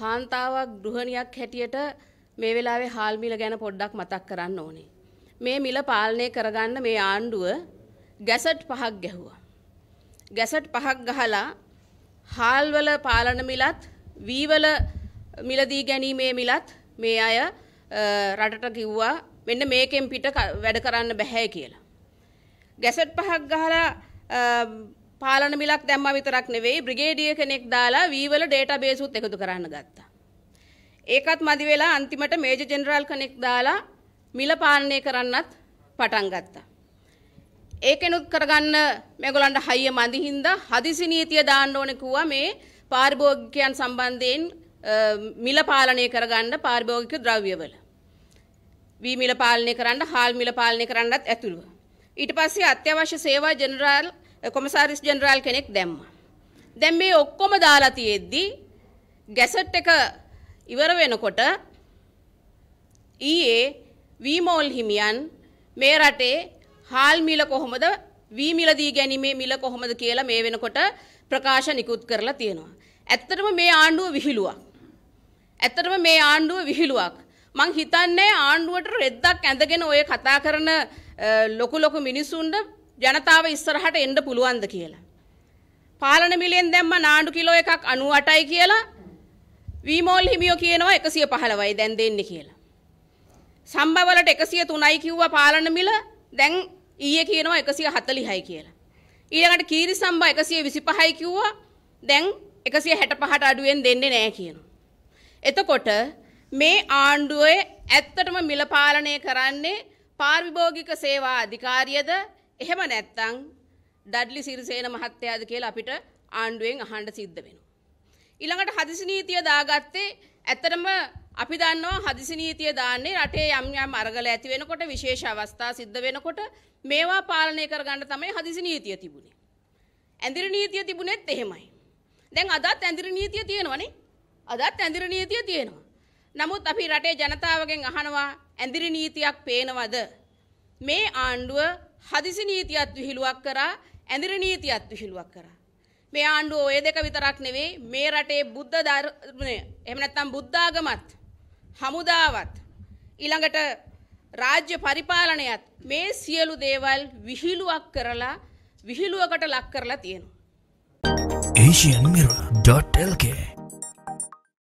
කාන්තාවක් ගෘහණියක් හැටියට මේ වෙලාවේ හාල් මිල ගැන පොඩ්ඩක් මතක් කරන්න ඕනේ. මේ මිල පාලනය කරගන්න මේ ආණ්ඩුව ගැසට් පහක් ගැහුවා. ගැසට් පහක් ගහලා හාල්වල පාලන මිලත් වීවල මිලදී ගැනීමේ මිලත් මේ අය රටට කිව්වා මෙන්න මේකෙන් පිට වැඩ කරන්න බැහැ කියලා. ගැසට් පහක් ගහලා පාලන බිලක් දැම්ම විතරක් නෙවෙයි බ්‍රිගේඩිය කෙනෙක් දාලා වීවල ඩේටා බේසුත් එකතු කරන්න ගත්තා. ඒකත් මදි වෙලා අන්තිමට මේජ ජෙනරාල් කෙනෙක් දාලා මිල පාලනය කරන්නත් පටන් ගත්තා. ඒකෙනුත් කරගන්න මේගොල්ලන්ට හයිය මදි හින්දා හදිසි නීතිය දාන්න ඕනේ කිව්වා මේ පාරිභෝගිකයන් සම්බන්ධයෙන් මිල පාලනය කරගන්න පාරිභෝගික ද්‍රව්‍යවල. වී මිල පාලනය කරන්න හාල් මිල පාලනය කරන්නත් ඇතුළුව. ඊට පස්සේ අත්‍යවශ්‍ය සේවා ජෙනරාල් කොමසාරිස් ජෙනරාල් කෙනෙක් දැම්ම. දැන් මේ ඔක්කොම දාලා තියෙද්දී ගැසට් එක ඉවර වෙනකොට ඊයේ වීමෝල් හිමියන් මේ රටේ හාල් මිල කොහොමද වී මිල දී ගැනීමේ මිල කොහොමද කියලා මේ වෙනකොට ප්‍රකාශ නිකුත් කරලා තියෙනවා. ඇත්තටම මේ ආණ්ඩුව විහිළුවක්. ඇත්තටම මේ ආණ්ඩුව විහිළුවක්. මං හිතන්නේ ආණ්ඩුවට රෙද්දක් ඇඳගෙන ඔය කතා කරන ලොකු ලොකු මිනිසුන්ට ජනතාව ඉස්සරහට එන්න පුළුවන්ද කියලා. පාලන මිලෙන් දැම්ම නාඩු කිලෝ එකක් 98යි කියලා වීමෝල් හිමියෝ කියනවා 115යි දැන් දෙන්නේ කියලා. සම්බවලට 103යි කිව්වා පාලන මිල දැන් ඊයේ කියනවා 140යි කියලා. ඊළඟට කීරි සම්බා 125යි කිව්වා දැන් 165ට අඩුවෙන් දෙන්නේ නැහැ කියනවා. එතකොට මේ ආණ්ඩුවේ ඇත්තටම මිල පාලනය කරන්නේ පාරිභෝගික සේවා අධිකාරියද එහෙම නැත්තං ඩඩ්ලි සිරිසේන මහත්තයාද කියලා අපිට ආණ්ඩුවෙන් අහන්ඩ සිද්ධ වෙන. ඉළඟට හදිසිනීතිය දාගත්තේ ඇතරම අපි දන්නවා හදිසිනීතිය දාන්නේ රටේ යම්යම් අරගල ඇති වෙනකොට විශේෂ අවස්ථා සිද්ධ වෙනකොට මේවා පාලනය කරගන්න තමයි හදිසිනීතිය තිබුණේ. ඇඳිරි නීතිය තිබුණෙත් එහෙමයි. දැන් අදත් ඇඳිරි නීතිය තියෙනවනේ අදත් ඇඳිරි නීතිය තියෙනවා. නමුත් අපි රටේ ජනතාවගෙන් අහනවා ඇඳිරි නීතියක් පේනවද මේ ආණ්ඩුව හදිසි නීතියත් විහිළුවක් කරා ඇඳිර නීතියත් විහිළුවක් කරා. මේ ආණ්ඩුව ඔය දෙක විතරක් නෙවෙයි මේ රටේ බුද්ධ ධර්මය එහෙම නැත්නම් බුද්ධාගමත් හමුදාවත් ඊළඟට රාජ්‍ය පරිපාලනයත් මේ සියලු දේවල් විහිළුවක් කරලා විහිළුවකට ලක් කරලා තියෙනවා. asianmirror.lk